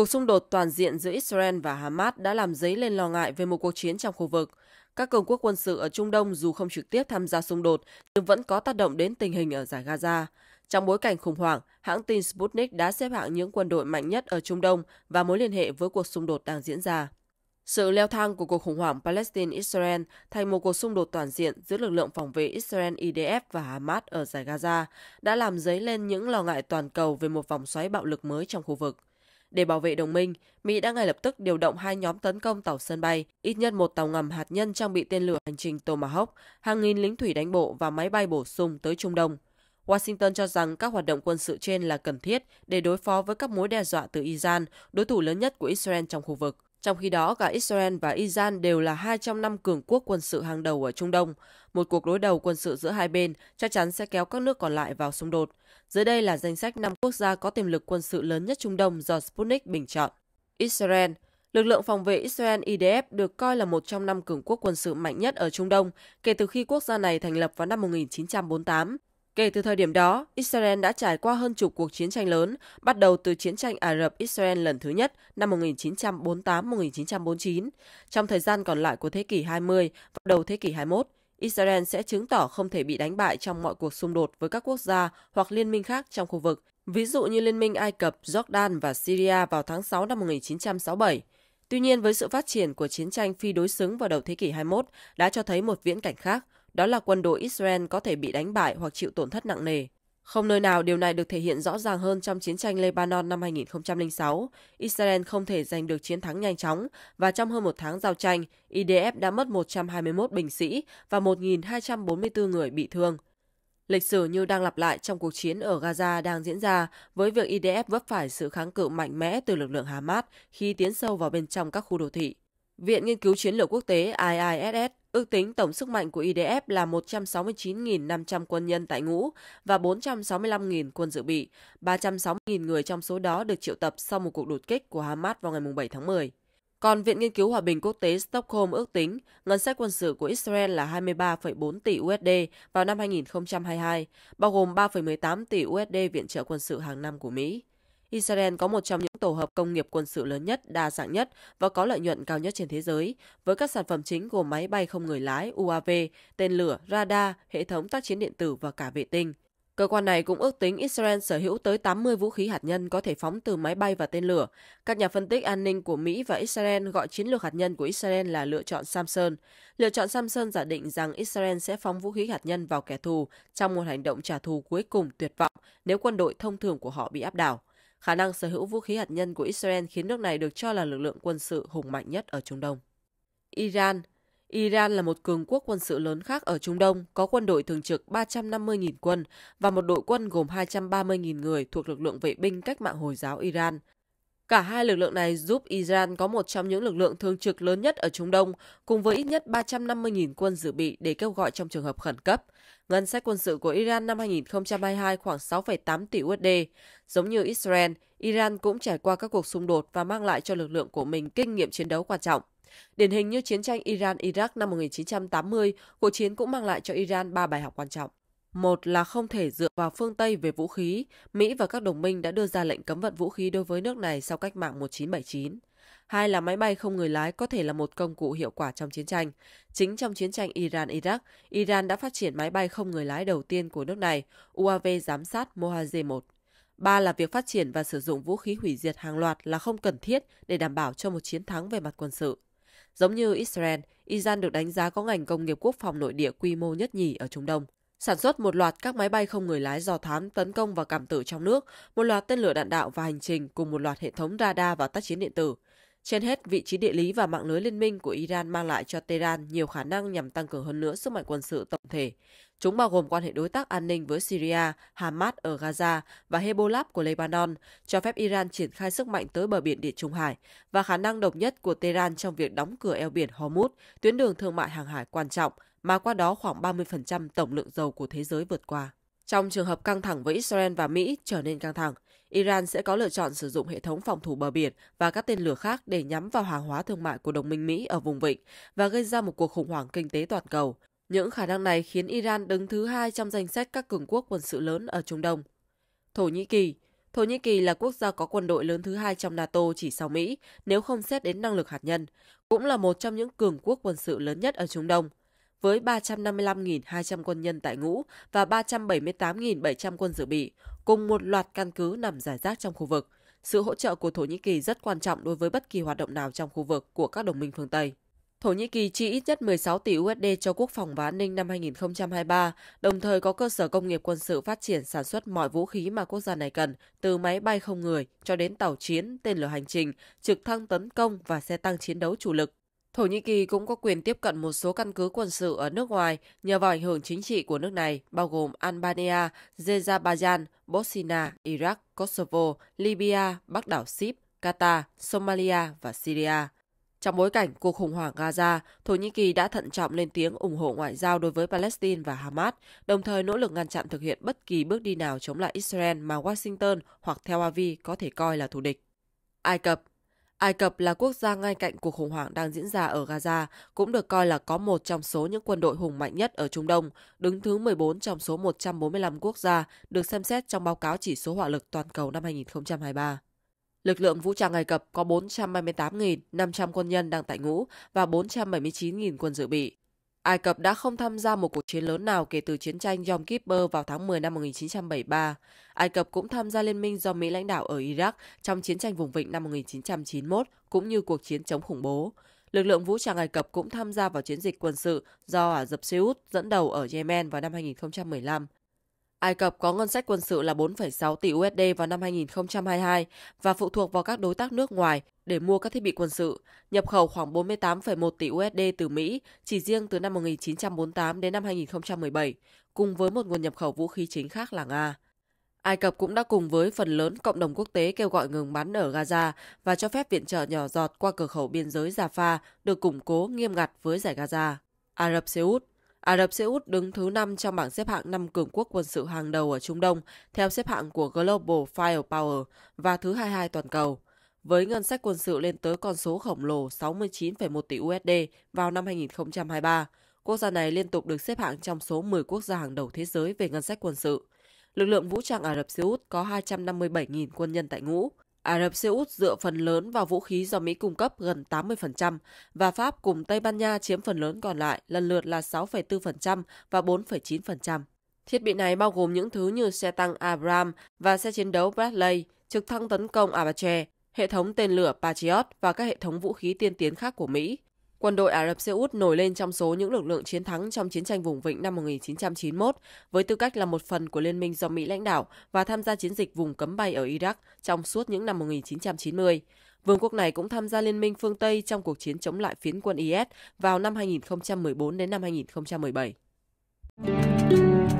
Cuộc xung đột toàn diện giữa Israel và Hamas đã làm dấy lên lo ngại về một cuộc chiến trong khu vực. Các cường quốc quân sự ở Trung Đông dù không trực tiếp tham gia xung đột nhưng vẫn có tác động đến tình hình ở giải Gaza. Trong bối cảnh khủng hoảng, hãng tin Sputnik đã xếp hạng những quân đội mạnh nhất ở Trung Đông và mối liên hệ với cuộc xung đột đang diễn ra. Sự leo thang của cuộc khủng hoảng Palestine-Israel thành một cuộc xung đột toàn diện giữa lực lượng phòng vệ Israel IDF và Hamas ở giải Gaza đã làm dấy lên những lo ngại toàn cầu về một vòng xoáy bạo lực mới trong khu vực. Để bảo vệ đồng minh, Mỹ đã ngay lập tức điều động hai nhóm tấn công tàu sân bay, ít nhất một tàu ngầm hạt nhân trang bị tên lửa hành trình Tomahawk, hàng nghìn lính thủy đánh bộ và máy bay bổ sung tới Trung Đông. Washington cho rằng các hoạt động quân sự trên là cần thiết để đối phó với các mối đe dọa từ Iran, đối thủ lớn nhất của Israel trong khu vực. Trong khi đó, cả Israel và Iran đều là hai trong năm cường quốc quân sự hàng đầu ở Trung Đông. Một cuộc đối đầu quân sự giữa hai bên chắc chắn sẽ kéo các nước còn lại vào xung đột, dưới đây là danh sách 5 quốc gia có tiềm lực quân sự lớn nhất Trung Đông do Sputnik bình chọn. Israel Lực lượng phòng vệ Israel IDF được coi là một trong năm cường quốc quân sự mạnh nhất ở Trung Đông kể từ khi quốc gia này thành lập vào năm 1948. Kể từ thời điểm đó, Israel đã trải qua hơn chục cuộc chiến tranh lớn, bắt đầu từ chiến tranh Ả Rập-Israel lần thứ nhất năm 1948-1949. Trong thời gian còn lại của thế kỷ 20 và đầu thế kỷ 21, Israel sẽ chứng tỏ không thể bị đánh bại trong mọi cuộc xung đột với các quốc gia hoặc liên minh khác trong khu vực, ví dụ như Liên minh Ai Cập, Jordan và Syria vào tháng 6 năm 1967. Tuy nhiên, với sự phát triển của chiến tranh phi đối xứng vào đầu thế kỷ 21 đã cho thấy một viễn cảnh khác, đó là quân đội Israel có thể bị đánh bại hoặc chịu tổn thất nặng nề. Không nơi nào điều này được thể hiện rõ ràng hơn trong chiến tranh Lebanon năm 2006. Israel không thể giành được chiến thắng nhanh chóng và trong hơn một tháng giao tranh, IDF đã mất 121 binh sĩ và 1.244 người bị thương. Lịch sử như đang lặp lại trong cuộc chiến ở Gaza đang diễn ra với việc IDF vấp phải sự kháng cự mạnh mẽ từ lực lượng Hamas khi tiến sâu vào bên trong các khu đô thị. Viện Nghiên cứu Chiến lược Quốc tế IISS ước tính tổng sức mạnh của IDF là 169.500 quân nhân tại ngũ và 465.000 quân dự bị, 360.000 người trong số đó được triệu tập sau một cuộc đột kích của Hamas vào ngày 7 tháng 10. Còn Viện Nghiên cứu Hòa bình Quốc tế Stockholm ước tính ngân sách quân sự của Israel là 23,4 tỷ USD vào năm 2022, bao gồm 3,18 tỷ USD viện trợ quân sự hàng năm của Mỹ. Israel có một trong những tổ hợp công nghiệp quân sự lớn nhất, đa dạng nhất và có lợi nhuận cao nhất trên thế giới, với các sản phẩm chính gồm máy bay không người lái UAV, tên lửa, radar, hệ thống tác chiến điện tử và cả vệ tinh. Cơ quan này cũng ước tính Israel sở hữu tới 80 vũ khí hạt nhân có thể phóng từ máy bay và tên lửa. Các nhà phân tích an ninh của Mỹ và Israel gọi chiến lược hạt nhân của Israel là lựa chọn Samson. Lựa chọn Samson giả định rằng Israel sẽ phóng vũ khí hạt nhân vào kẻ thù trong một hành động trả thù cuối cùng tuyệt vọng nếu quân đội thông thường của họ bị áp đảo. Khả năng sở hữu vũ khí hạt nhân của Israel khiến nước này được cho là lực lượng quân sự hùng mạnh nhất ở Trung Đông. Iran Iran là một cường quốc quân sự lớn khác ở Trung Đông, có quân đội thường trực 350.000 quân và một đội quân gồm 230.000 người thuộc lực lượng vệ binh cách mạng Hồi giáo Iran, Cả hai lực lượng này giúp Iran có một trong những lực lượng thường trực lớn nhất ở Trung Đông, cùng với ít nhất 350.000 quân dự bị để kêu gọi trong trường hợp khẩn cấp. Ngân sách quân sự của Iran năm 2022 khoảng 6,8 tỷ USD. Giống như Israel, Iran cũng trải qua các cuộc xung đột và mang lại cho lực lượng của mình kinh nghiệm chiến đấu quan trọng. Điển hình như chiến tranh Iran-Iraq năm 1980, cuộc chiến cũng mang lại cho Iran ba bài học quan trọng. Một là không thể dựa vào phương Tây về vũ khí, Mỹ và các đồng minh đã đưa ra lệnh cấm vận vũ khí đối với nước này sau cách mạng 1979. Hai là máy bay không người lái có thể là một công cụ hiệu quả trong chiến tranh. Chính trong chiến tranh Iran-Iraq, Iran đã phát triển máy bay không người lái đầu tiên của nước này, UAV giám sát Mohaze-1. Ba là việc phát triển và sử dụng vũ khí hủy diệt hàng loạt là không cần thiết để đảm bảo cho một chiến thắng về mặt quân sự. Giống như Israel, Iran được đánh giá có ngành công nghiệp quốc phòng nội địa quy mô nhất nhì ở Trung Đông sản xuất một loạt các máy bay không người lái do thám tấn công và cảm tử trong nước, một loạt tên lửa đạn đạo và hành trình cùng một loạt hệ thống radar và tác chiến điện tử. Trên hết, vị trí địa lý và mạng lưới liên minh của Iran mang lại cho Tehran nhiều khả năng nhằm tăng cường hơn nữa sức mạnh quân sự tổng thể. Chúng bao gồm quan hệ đối tác an ninh với Syria, Hamas ở Gaza và Hezbollah của Lebanon, cho phép Iran triển khai sức mạnh tới bờ biển Địa Trung Hải và khả năng độc nhất của Tehran trong việc đóng cửa eo biển Hormuz, tuyến đường thương mại hàng hải quan trọng, mà qua đó khoảng 30% tổng lượng dầu của thế giới vượt qua. Trong trường hợp căng thẳng với Israel và Mỹ trở nên căng thẳng, Iran sẽ có lựa chọn sử dụng hệ thống phòng thủ bờ biển và các tên lửa khác để nhắm vào hàng hóa thương mại của đồng minh Mỹ ở vùng vịnh và gây ra một cuộc khủng hoảng kinh tế toàn cầu. Những khả năng này khiến Iran đứng thứ hai trong danh sách các cường quốc quân sự lớn ở Trung Đông. Thổ Nhĩ Kỳ Thổ Nhĩ Kỳ là quốc gia có quân đội lớn thứ hai trong NATO chỉ sau Mỹ, nếu không xét đến năng lực hạt nhân, cũng là một trong những cường quốc quân sự lớn nhất ở Trung Đông với 355.200 quân nhân tại ngũ và 378.700 quân dự bị, cùng một loạt căn cứ nằm rải rác trong khu vực. Sự hỗ trợ của Thổ Nhĩ Kỳ rất quan trọng đối với bất kỳ hoạt động nào trong khu vực của các đồng minh phương Tây. Thổ Nhĩ Kỳ chi ít nhất 16 tỷ USD cho quốc phòng và an ninh năm 2023, đồng thời có cơ sở công nghiệp quân sự phát triển sản xuất mọi vũ khí mà quốc gia này cần, từ máy bay không người cho đến tàu chiến, tên lửa hành trình, trực thăng tấn công và xe tăng chiến đấu chủ lực Thổ Nhĩ Kỳ cũng có quyền tiếp cận một số căn cứ quân sự ở nước ngoài nhờ vào ảnh hưởng chính trị của nước này, bao gồm Albania, Azerbaijan, Bosnia, Iraq, Kosovo, Libya, Bắc đảo Sip, Qatar, Somalia và Syria. Trong bối cảnh cuộc khủng hoảng Gaza, Thổ Nhĩ Kỳ đã thận trọng lên tiếng ủng hộ ngoại giao đối với Palestine và Hamas, đồng thời nỗ lực ngăn chặn thực hiện bất kỳ bước đi nào chống lại Israel mà Washington hoặc Tel Aviv có thể coi là thù địch. Ai Cập, Ai Cập là quốc gia ngay cạnh cuộc khủng hoảng đang diễn ra ở Gaza, cũng được coi là có một trong số những quân đội hùng mạnh nhất ở Trung Đông, đứng thứ 14 trong số 145 quốc gia được xem xét trong báo cáo chỉ số hỏa lực toàn cầu năm 2023. Lực lượng vũ trang Ai Cập có 438.500 quân nhân đang tại ngũ và 479.000 quân dự bị. Ai Cập đã không tham gia một cuộc chiến lớn nào kể từ chiến tranh Yom Kippur vào tháng 10 năm 1973. Ai Cập cũng tham gia liên minh do Mỹ lãnh đạo ở Iraq trong chiến tranh vùng vịnh năm 1991 cũng như cuộc chiến chống khủng bố. Lực lượng vũ trang Ai Cập cũng tham gia vào chiến dịch quân sự do Ả Rập Xê Út dẫn đầu ở Yemen vào năm 2015. Ai Cập có ngân sách quân sự là 4,6 tỷ USD vào năm 2022 và phụ thuộc vào các đối tác nước ngoài để mua các thiết bị quân sự, nhập khẩu khoảng 48,1 tỷ USD từ Mỹ chỉ riêng từ năm 1948 đến năm 2017, cùng với một nguồn nhập khẩu vũ khí chính khác là Nga. Ai Cập cũng đã cùng với phần lớn cộng đồng quốc tế kêu gọi ngừng bắn ở Gaza và cho phép viện trợ nhỏ giọt qua cửa khẩu biên giới Rafah được củng cố nghiêm ngặt với giải Gaza. Ả Rập Xê Út Ả Rập Xê Út đứng thứ 5 trong bảng xếp hạng 5 cường quốc quân sự hàng đầu ở Trung Đông theo xếp hạng của Global Firepower và thứ 22 toàn cầu, với ngân sách quân sự lên tới con số khổng lồ 69,1 tỷ USD vào năm 2023. Quốc gia này liên tục được xếp hạng trong số 10 quốc gia hàng đầu thế giới về ngân sách quân sự. Lực lượng vũ trang Ả Rập Xê Út có 257.000 quân nhân tại ngũ, Ả Rập Xê Út dựa phần lớn vào vũ khí do Mỹ cung cấp gần 80% và Pháp cùng Tây Ban Nha chiếm phần lớn còn lại lần lượt là 6,4% và 4,9%. Thiết bị này bao gồm những thứ như xe tăng Abram và xe chiến đấu Bradley, trực thăng tấn công Apache, hệ thống tên lửa Patriot và các hệ thống vũ khí tiên tiến khác của Mỹ, Quân đội Ả Rập Xê Út nổi lên trong số những lực lượng chiến thắng trong chiến tranh vùng vịnh năm 1991 với tư cách là một phần của liên minh do Mỹ lãnh đạo và tham gia chiến dịch vùng cấm bay ở Iraq trong suốt những năm 1990. Vương quốc này cũng tham gia liên minh phương Tây trong cuộc chiến chống lại phiến quân IS vào năm 2014 đến năm 2017.